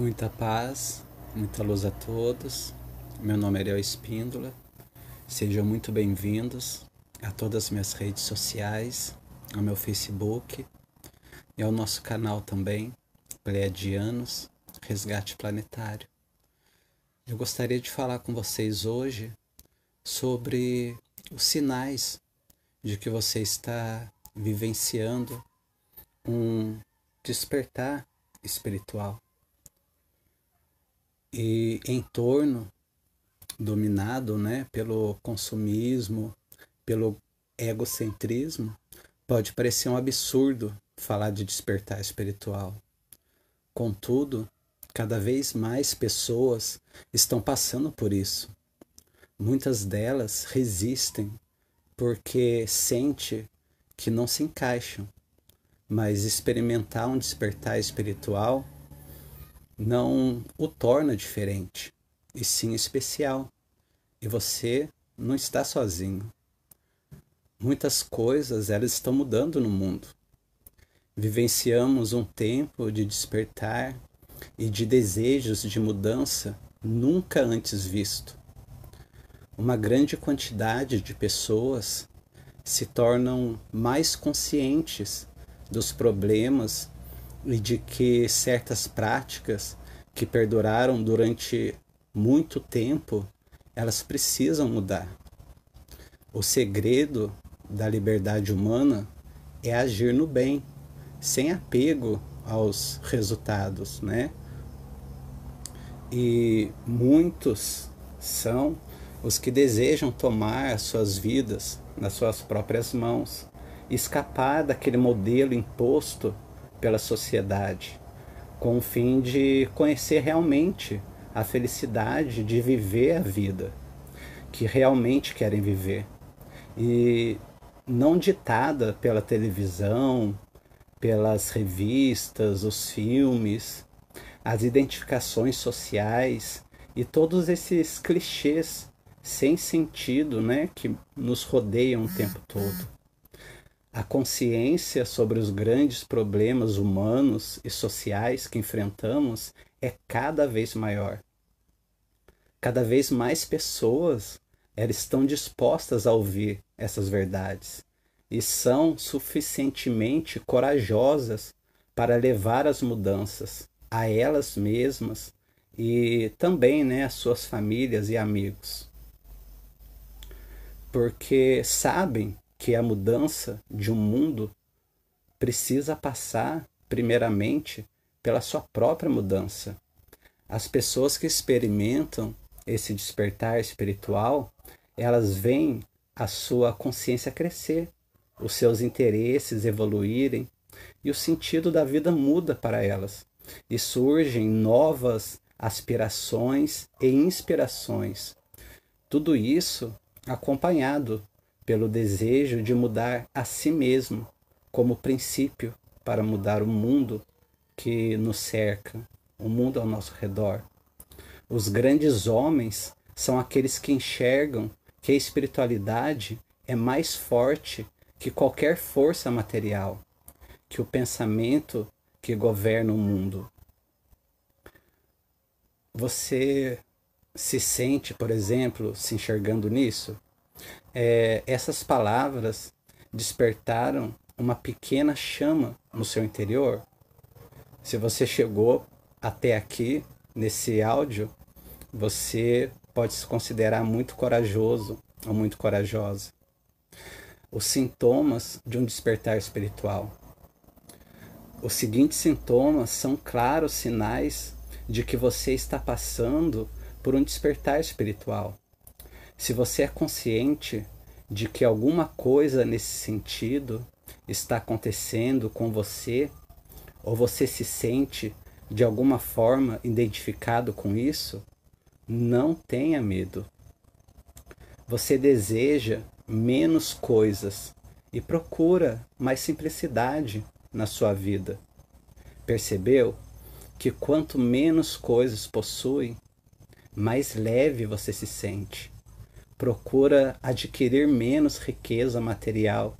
Muita paz, muita luz a todos. Meu nome é Ariel Espíndola. Sejam muito bem-vindos a todas as minhas redes sociais, ao meu Facebook e ao nosso canal também, Pleiadianos Resgate Planetário. Eu gostaria de falar com vocês hoje sobre os sinais de que você está vivenciando um despertar espiritual e em torno dominado né, pelo consumismo, pelo egocentrismo, pode parecer um absurdo falar de despertar espiritual. Contudo, cada vez mais pessoas estão passando por isso. Muitas delas resistem porque sente que não se encaixam, mas experimentar um despertar espiritual não o torna diferente, e sim especial. E você não está sozinho. Muitas coisas elas estão mudando no mundo. Vivenciamos um tempo de despertar e de desejos de mudança nunca antes visto. Uma grande quantidade de pessoas se tornam mais conscientes dos problemas e de que certas práticas que perduraram durante muito tempo, elas precisam mudar. O segredo da liberdade humana é agir no bem, sem apego aos resultados, né? E muitos são os que desejam tomar as suas vidas nas suas próprias mãos, escapar daquele modelo imposto pela sociedade, com o fim de conhecer realmente a felicidade de viver a vida que realmente querem viver e não ditada pela televisão, pelas revistas, os filmes, as identificações sociais e todos esses clichês sem sentido, né, que nos rodeiam o tempo todo a consciência sobre os grandes problemas humanos e sociais que enfrentamos é cada vez maior. Cada vez mais pessoas elas estão dispostas a ouvir essas verdades e são suficientemente corajosas para levar as mudanças a elas mesmas e também né, às suas famílias e amigos. Porque sabem que a mudança de um mundo precisa passar, primeiramente, pela sua própria mudança. As pessoas que experimentam esse despertar espiritual, elas veem a sua consciência crescer, os seus interesses evoluírem e o sentido da vida muda para elas e surgem novas aspirações e inspirações. Tudo isso acompanhado pelo desejo de mudar a si mesmo como princípio para mudar o mundo que nos cerca, o mundo ao nosso redor. Os grandes homens são aqueles que enxergam que a espiritualidade é mais forte que qualquer força material, que o pensamento que governa o mundo. Você se sente, por exemplo, se enxergando nisso? é, essas palavras despertaram uma pequena chama no seu interior. Se você chegou até aqui nesse áudio, você pode se considerar muito corajoso ou muito corajosa. Os sintomas de um despertar espiritual. Os seguintes sintomas são claros sinais de que você está passando por um despertar espiritual se você é consciente de que alguma coisa nesse sentido está acontecendo com você, ou você se sente de alguma forma identificado com isso, não tenha medo. Você deseja menos coisas e procura mais simplicidade na sua vida. Percebeu que quanto menos coisas possui, mais leve você se sente procura adquirir menos riqueza material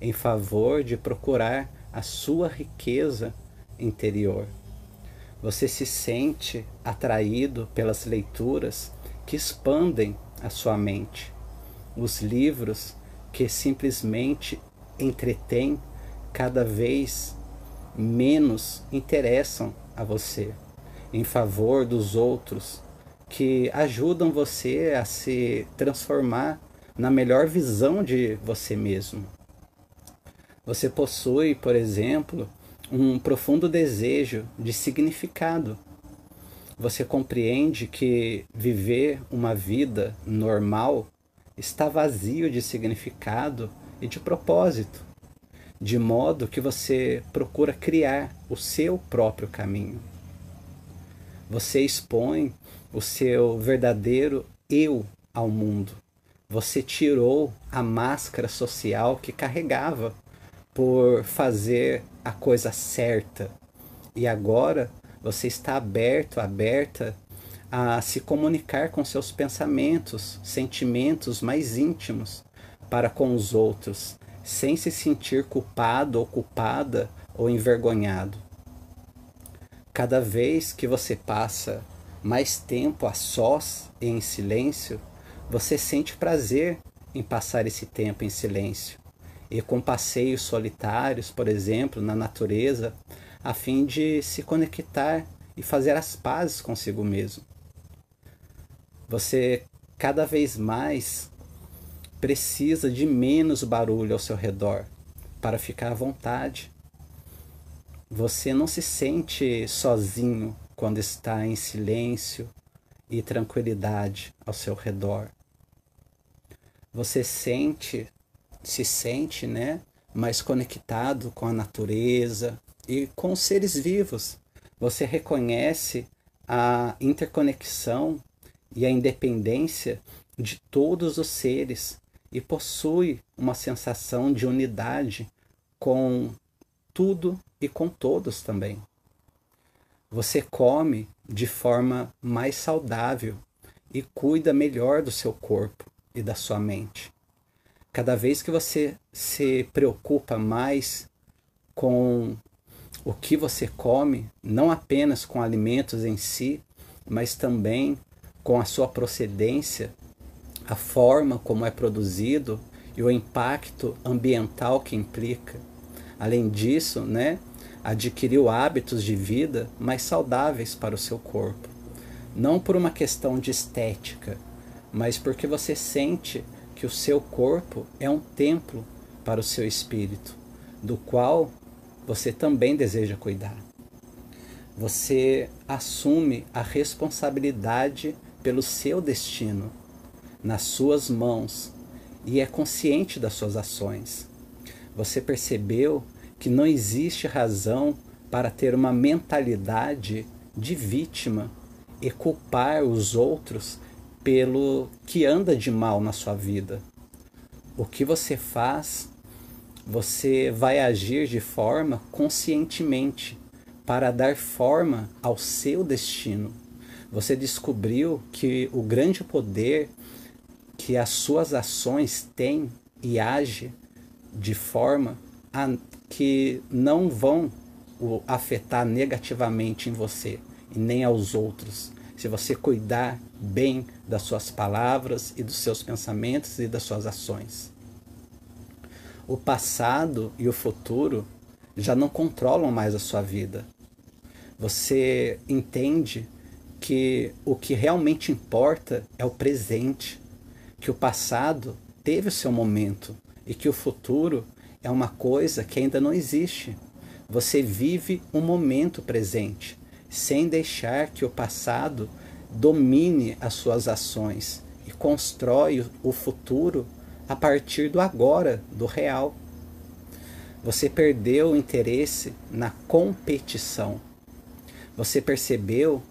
em favor de procurar a sua riqueza interior. Você se sente atraído pelas leituras que expandem a sua mente, os livros que simplesmente entretêm cada vez menos interessam a você, em favor dos outros que ajudam você a se transformar na melhor visão de você mesmo. Você possui, por exemplo, um profundo desejo de significado. Você compreende que viver uma vida normal está vazio de significado e de propósito, de modo que você procura criar o seu próprio caminho. Você expõe o seu verdadeiro eu ao mundo. Você tirou a máscara social que carregava por fazer a coisa certa. E agora você está aberto, aberta a se comunicar com seus pensamentos, sentimentos mais íntimos para com os outros, sem se sentir culpado ou culpada ou envergonhado. Cada vez que você passa mais tempo a sós e em silêncio, você sente prazer em passar esse tempo em silêncio e com passeios solitários, por exemplo, na natureza, a fim de se conectar e fazer as pazes consigo mesmo. Você cada vez mais precisa de menos barulho ao seu redor para ficar à vontade. Você não se sente sozinho quando está em silêncio e tranquilidade ao seu redor. Você sente, se sente, né, mais conectado com a natureza e com os seres vivos. Você reconhece a interconexão e a independência de todos os seres e possui uma sensação de unidade com tudo e com todos também. Você come de forma mais saudável e cuida melhor do seu corpo e da sua mente. Cada vez que você se preocupa mais com o que você come, não apenas com alimentos em si, mas também com a sua procedência, a forma como é produzido e o impacto ambiental que implica. Além disso, né, adquiriu hábitos de vida mais saudáveis para o seu corpo. Não por uma questão de estética, mas porque você sente que o seu corpo é um templo para o seu espírito, do qual você também deseja cuidar. Você assume a responsabilidade pelo seu destino nas suas mãos e é consciente das suas ações. Você percebeu que não existe razão para ter uma mentalidade de vítima e culpar os outros pelo que anda de mal na sua vida. O que você faz, você vai agir de forma conscientemente para dar forma ao seu destino. Você descobriu que o grande poder que as suas ações têm e age de forma a que não vão afetar negativamente em você e nem aos outros. Se você cuidar bem das suas palavras e dos seus pensamentos e das suas ações. O passado e o futuro já não controlam mais a sua vida. Você entende que o que realmente importa é o presente, que o passado teve o seu momento e que o futuro é uma coisa que ainda não existe. Você vive o um momento presente, sem deixar que o passado domine as suas ações e constrói o futuro a partir do agora, do real. Você perdeu o interesse na competição. Você percebeu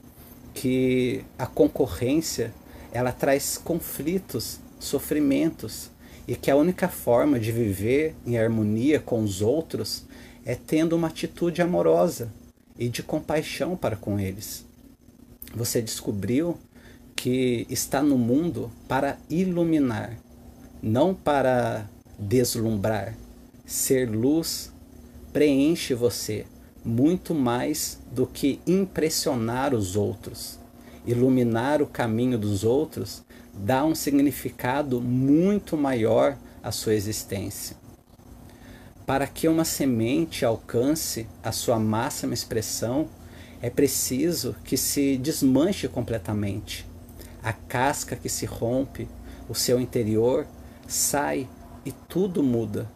que a concorrência ela traz conflitos, sofrimentos, e que a única forma de viver em harmonia com os outros é tendo uma atitude amorosa e de compaixão para com eles. Você descobriu que está no mundo para iluminar, não para deslumbrar. Ser luz preenche você muito mais do que impressionar os outros iluminar o caminho dos outros, dá um significado muito maior à sua existência. Para que uma semente alcance a sua máxima expressão, é preciso que se desmanche completamente. A casca que se rompe, o seu interior, sai e tudo muda.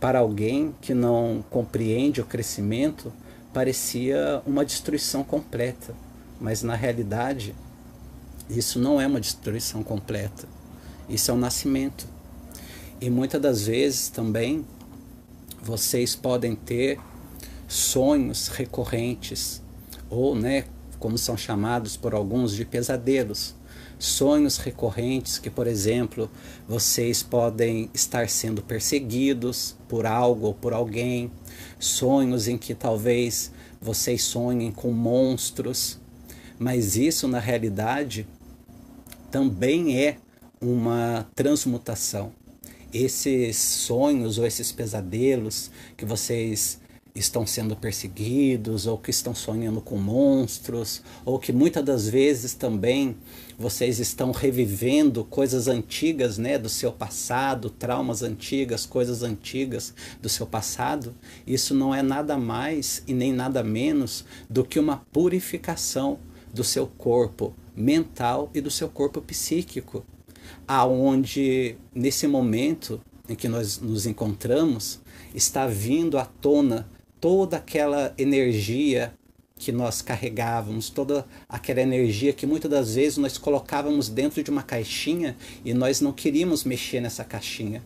Para alguém que não compreende o crescimento, parecia uma destruição completa. Mas na realidade, isso não é uma destruição completa. Isso é um nascimento. E muitas das vezes também vocês podem ter sonhos recorrentes ou, né, como são chamados por alguns de pesadelos, sonhos recorrentes que, por exemplo, vocês podem estar sendo perseguidos por algo ou por alguém, sonhos em que talvez vocês sonhem com monstros, mas isso na realidade também é uma transmutação. Esses sonhos ou esses pesadelos que vocês estão sendo perseguidos ou que estão sonhando com monstros ou que muitas das vezes também vocês estão revivendo coisas antigas, né, do seu passado, traumas antigas, coisas antigas do seu passado. Isso não é nada mais e nem nada menos do que uma purificação do seu corpo mental e do seu corpo psíquico, aonde nesse momento em que nós nos encontramos está vindo à tona toda aquela energia que nós carregávamos, toda aquela energia que muitas das vezes nós colocávamos dentro de uma caixinha e nós não queríamos mexer nessa caixinha.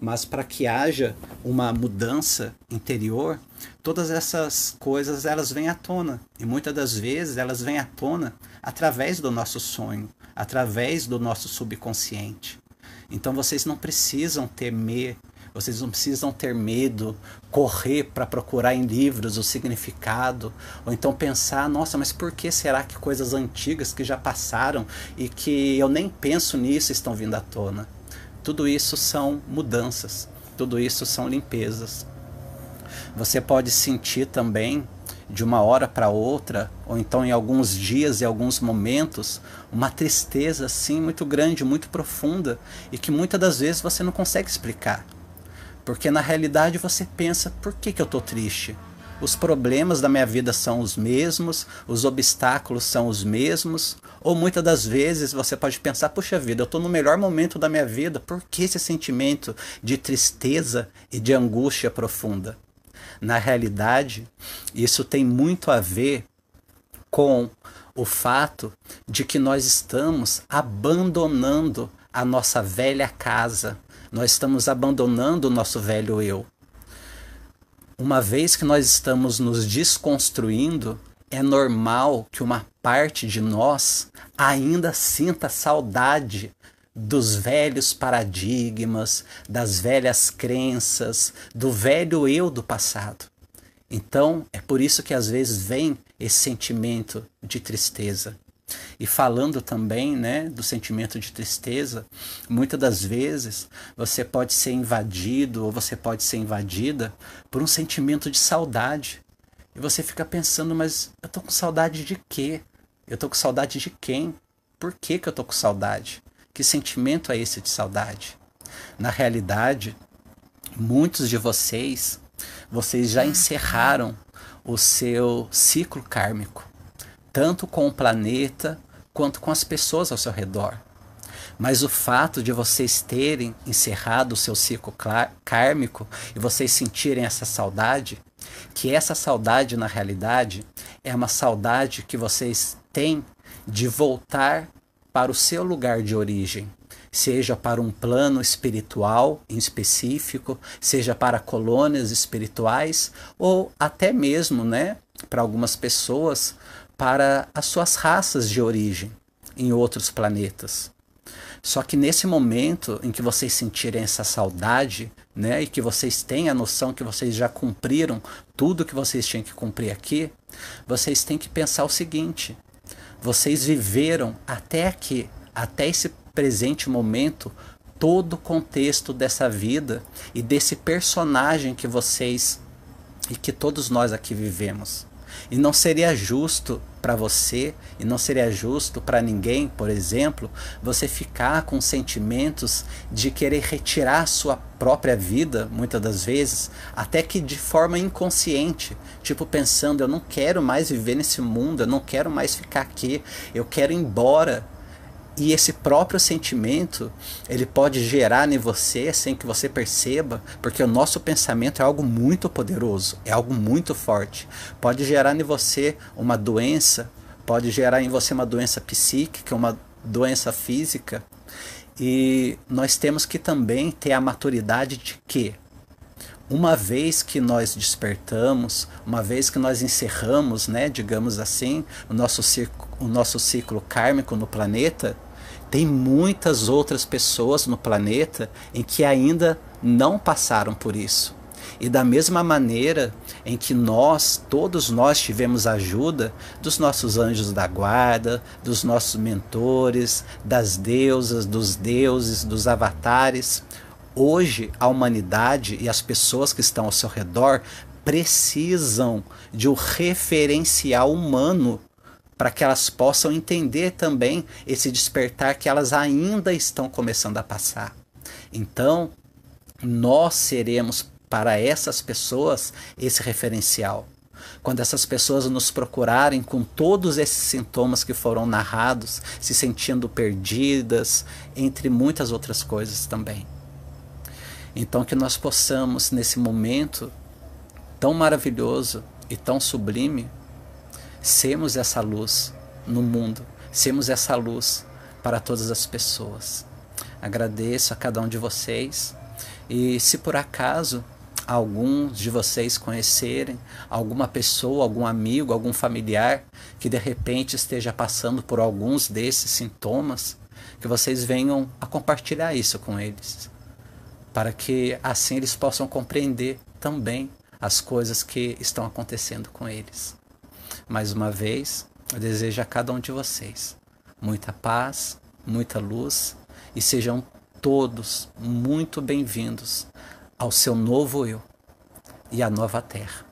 Mas para que haja uma mudança interior, todas essas coisas elas vêm à tona e muitas das vezes elas vêm à tona através do nosso sonho, através do nosso subconsciente. Então vocês não precisam temer, vocês não precisam ter medo, correr para procurar em livros o significado, ou então pensar, nossa, mas por que será que coisas antigas que já passaram e que eu nem penso nisso estão vindo à tona? Tudo isso são mudanças, tudo isso são limpezas. Você pode sentir também, de uma hora para outra, ou então em alguns dias e alguns momentos, uma tristeza assim muito grande, muito profunda e que muitas das vezes você não consegue explicar. Porque na realidade você pensa: por que, que eu estou triste? Os problemas da minha vida são os mesmos, os obstáculos são os mesmos, ou muitas das vezes você pode pensar: puxa vida, eu estou no melhor momento da minha vida, por que esse sentimento de tristeza e de angústia profunda? Na realidade, isso tem muito a ver com o fato de que nós estamos abandonando a nossa velha casa, nós estamos abandonando o nosso velho eu. Uma vez que nós estamos nos desconstruindo, é normal que uma parte de nós ainda sinta saudade dos velhos paradigmas, das velhas crenças, do velho eu do passado. Então, é por isso que às vezes vem esse sentimento de tristeza. E falando também, né, do sentimento de tristeza, muitas das vezes você pode ser invadido ou você pode ser invadida por um sentimento de saudade. E você fica pensando, mas eu tô com saudade de quê? Eu tô com saudade de quem? Por que que eu tô com saudade? Que sentimento é esse de saudade? Na realidade, muitos de vocês, vocês já uhum. encerraram o seu ciclo kármico, tanto com o planeta quanto com as pessoas ao seu redor. Mas o fato de vocês terem encerrado o seu ciclo kármico e vocês sentirem essa saudade, que essa saudade na realidade é uma saudade que vocês têm de voltar para o seu lugar de origem, seja para um plano espiritual em específico, seja para colônias espirituais ou até mesmo, né, para algumas pessoas, para as suas raças de origem em outros planetas. Só que nesse momento em que vocês sentirem essa saudade, né, e que vocês têm a noção que vocês já cumpriram tudo que vocês tinham que cumprir aqui, vocês têm que pensar o seguinte: vocês viveram até aqui, até esse presente momento, todo o contexto dessa vida e desse personagem que vocês e que todos nós aqui vivemos. E não seria justo para você, e não seria justo para ninguém, por exemplo, você ficar com sentimentos de querer retirar a sua própria vida, muitas das vezes, até que de forma inconsciente, tipo pensando, eu não quero mais viver nesse mundo, eu não quero mais ficar aqui, eu quero ir embora e esse próprio sentimento ele pode gerar em você sem que você perceba, porque o nosso pensamento é algo muito poderoso, é algo muito forte. Pode gerar em você uma doença, pode gerar em você uma doença psíquica, uma doença física. E nós temos que também ter a maturidade de que uma vez que nós despertamos, uma vez que nós encerramos, né, digamos assim, o nosso o nosso ciclo kármico no planeta, tem muitas outras pessoas no planeta em que ainda não passaram por isso. E da mesma maneira em que nós, todos nós, tivemos ajuda dos nossos anjos da guarda, dos nossos mentores, das deusas, dos deuses, dos avatares, hoje a humanidade e as pessoas que estão ao seu redor precisam de um referencial humano para que elas possam entender também esse despertar que elas ainda estão começando a passar. Então, nós seremos para essas pessoas esse referencial. Quando essas pessoas nos procurarem com todos esses sintomas que foram narrados, se sentindo perdidas, entre muitas outras coisas também. Então, que nós possamos, nesse momento tão maravilhoso e tão sublime, semos essa luz no mundo, semos essa luz para todas as pessoas. Agradeço a cada um de vocês e se por acaso alguns de vocês conhecerem alguma pessoa, algum amigo, algum familiar que de repente esteja passando por alguns desses sintomas, que vocês venham a compartilhar isso com eles, para que assim eles possam compreender também as coisas que estão acontecendo com eles. Mais uma vez, eu desejo a cada um de vocês muita paz, muita luz e sejam todos muito bem-vindos ao seu novo eu e à nova terra.